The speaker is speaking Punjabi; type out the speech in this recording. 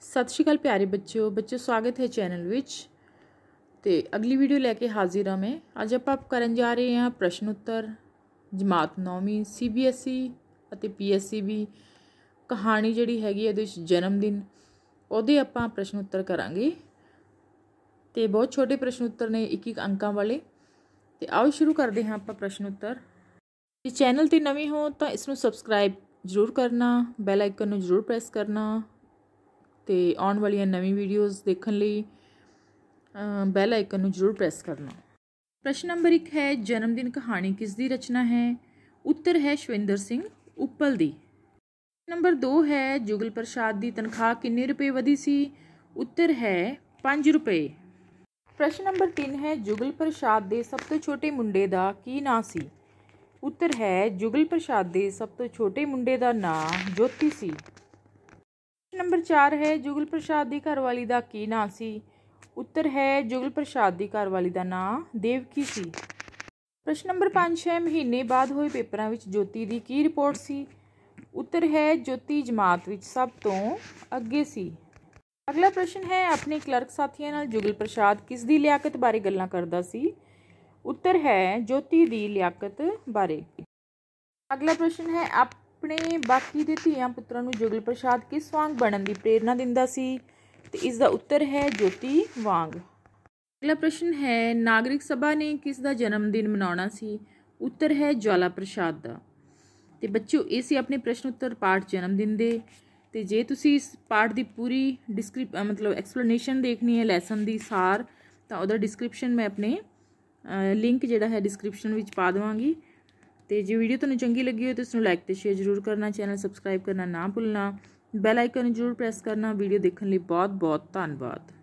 ਸਤਿ ਸ਼੍ਰੀ ਅਕਾਲ ਪਿਆਰੇ ਬੱਚਿਓ ਬੱਚਿਓ ਸਵਾਗਤ ਹੈ ਚੈਨਲ ਵਿੱਚ ਤੇ ਅਗਲੀ ਵੀਡੀਓ ਲੈ ਕੇ ਹਾਜ਼ਰ ਹਾਂ ਮੈਂ ਅੱਜ ਆਪਾਂ ਕਰਨ ਜਾ ਰਹੇ ਹਾਂ ਪ੍ਰਸ਼ਨ ਉੱਤਰ ਜਮਾਤ 9ਵੀਂ ਸੀਬੀਐਸਈ ਅਤੇ ਪੀਐਸਸੀ ਵੀ ਕਹਾਣੀ ਜਿਹੜੀ ਹੈਗੀ ਇਹਦੇ ਵਿੱਚ ਜਨਮ ਦਿਨ ਉਹਦੇ ਆਪਾਂ ਪ੍ਰਸ਼ਨ ਉੱਤਰ ਕਰਾਂਗੇ ਤੇ ਬਹੁਤ ਛੋਟੇ ਪ੍ਰਸ਼ਨ ਉੱਤਰ ਨੇ ਇੱਕ ਇੱਕ ਅੰਕਾਂ ਵਾਲੇ ਤੇ ਆਓ ਸ਼ੁਰੂ ਕਰਦੇ ਹਾਂ ਆਪਾਂ ਪ੍ਰਸ਼ਨ ਉੱਤਰ ਜੇ ਚੈਨਲ ਤੇ ਨਵੇਂ ਹੋ ਤਾਂ ਇਸ ਨੂੰ ਸਬਸਕ੍ਰਾਈਬ ਜ਼ਰੂਰ ਕਰਨਾ ਬੈਲ ਆਈਕਨ ਨੂੰ ਜ਼ਰੂਰ ਪ੍ਰੈਸ ਕਰਨਾ ਤੇ ਆਉਣ ਵਾਲੀਆਂ ਨਵੀਂ ਵੀਡੀਓਜ਼ ਦੇਖਣ ਲਈ ਬੈਲ ਆਈਕਨ ਨੂੰ ਜ਼ਰੂਰ ਪ੍ਰੈਸ ਕਰਨਾ ਪ੍ਰਸ਼ਨ ਨੰਬਰ 1 ਹੈ ਜਨਮ ਦਿਨ ਕਹਾਣੀ ਕਿਸ ਦੀ ਰਚਨਾ ਹੈ ਉੱਤਰ ਹੈ ਸ਼ਵਿੰਦਰ ਸਿੰਘ ਉੱਪਲ ਦੀ ਨੰਬਰ 2 ਹੈ ਜੁਗਲ ਪ੍ਰਸ਼ਾਦ ਦੀ ਤਨਖਾਹ ਕਿੰਨੇ ਰੁਪਏ ਵਧੀ ਸੀ ਉੱਤਰ ਹੈ 5 ਰੁਪਏ ਪ੍ਰਸ਼ਨ ਨੰਬਰ 3 ਹੈ ਜੁਗਲ ਪ੍ਰਸ਼ਾਦ ਦੇ ਸਭ ਤੋਂ ਛੋਟੇ ਮੁੰਡੇ ਦਾ ਕੀ ਨਾਂ ਸੀ ਉੱਤਰ ਹੈ ਜੁਗਲ ਪ੍ਰਸ਼ਾਦ ਦੇ ਸਭ ਤੋਂ ਛੋਟੇ ਮੁੰਡੇ ਦਾ ਨਾਂ ਜੋਤੀ ਸੀ ਨੰਬਰ 4 ਹੈ ਜੁਗਲ ਪ੍ਰਸਾਦ ਦੀ ਘਰਵਾਲੀ ਦਾ ਕੀ ਨਾਂ ਸੀ ਉੱਤਰ ਹੈ ਜੁਗਲ ਪ੍ਰਸਾਦ ਦੀ ਘਰਵਾਲੀ ਦਾ ਨਾਂ ਦੇਵਕੀ ਸੀ ਪ੍ਰਸ਼ਨ ਨੰਬਰ 5 ਹੈ ਮਹੀਨੇ ਬਾਅਦ ਹੋਏ ਪੇਪਰਾਂ ਵਿੱਚ ਜੋਤੀ ਦੀ ਕੀ ਰਿਪੋਰਟ ਸੀ ਉੱਤਰ ਹੈ ਜੋਤੀ ਜਮਾਤ ਵਿੱਚ ਸਭ ਤੋਂ ਅੱਗੇ ਸੀ ਅਗਲਾ ਪ੍ਰਸ਼ਨ ਹੈ ਆਪਣੇ ਕਲਰਕ ਸਾਥੀਆਂ ਨਾਲ ਜੁਗਲ ਪ੍ਰਸਾਦ ਕਿਸ ਦੀ ਲਿਆਕਤ ਬਾਰੇ ਗੱਲਾਂ ਕਰਦਾ ਸੀ ਉੱਤਰ ਹੈ ਜੋਤੀ ਦੀ ਲਿਆਕਤ ਬਾਰੇ ਅਗਲਾ ਪ੍ਰਸ਼ਨ ਹੈ ਆਪ ਆਪਣੇ ਬਾਕੀ ਦੇ ਧੀਆਂ ਪੁੱਤਰਾਂ ਨੂੰ ਜੁਗਲ ਪ੍ਰਸ਼ਾਦ ਕਿਸ ਵਾਂਗ ਬਣਨ ਦੀ ਪ੍ਰੇਰਣਾ ਦਿੰਦਾ ਸੀ ਤੇ ਇਸ ਦਾ ਉੱਤਰ ਹੈ ਜੋਤੀ ਵਾਂਗ ਅਗਲਾ ਪ੍ਰਸ਼ਨ ਹੈ ਨਾਗਰਿਕ ਸਭਾ ਨੇ ਕਿਸ ਦਾ ਜਨਮ ਦਿਨ ਮਨਾਉਣਾ ਸੀ ਉੱਤਰ ਹੈ ਜਵਾਲਾ ਪ੍ਰਸ਼ਾਦ ਦਾ ਤੇ ਬੱਚਿਓ ਇਹ ਸੀ ਆਪਣੇ ਪ੍ਰਸ਼ਨ ਉੱਤਰ ਪਾਠ ਜਨਮ ਦਿਨ ਦੇ ਤੇ ਜੇ ਤੁਸੀਂ ਇਸ ਪਾਠ ਦੀ ਪੂਰੀ ਡਿਸਕ੍ਰਿਪ ਮਤਲਬ ਐਕਸਪਲੇਨੇਸ਼ਨ ਦੇਖਣੀ ਹੈ ਲੈਸਨ ਦੀ ਸਾਰ ਤਾਂ ਉਹਦਾ ਡਿਸਕ੍ਰਿਪਸ਼ਨ ਮੈਂ ਆਪਣੇ ਲਿੰਕ ਜਿਹੜਾ ਹੈ ਡਿਸਕ੍ਰਿਪਸ਼ਨ ਵਿੱਚ ਪਾ ਦਵਾਂਗੀ ਤੇ ਜੇ ਵੀਡੀਓ ਤੁਹਾਨੂੰ ਚੰਗੀ ਲੱਗੀ ਹੋਵੇ ਤਾਂ ਇਸ ਨੂੰ ਲਾਈਕ ਤੇ ਸ਼ੇਅਰ ਜ਼ਰੂਰ ਕਰਨਾ ਚੈਨਲ ਸਬਸਕ੍ਰਾਈਬ ਕਰਨਾ ਨਾ ਭੁੱਲਣਾ ਬੈਲ ਆਈਕਨ ਜ਼ਰੂਰ ਪ੍ਰੈਸ ਕਰਨਾ ਵੀਡੀਓ ਦੇਖਣ ਲਈ ਬਹੁਤ ਬਹੁਤ ਧੰਨਵਾਦ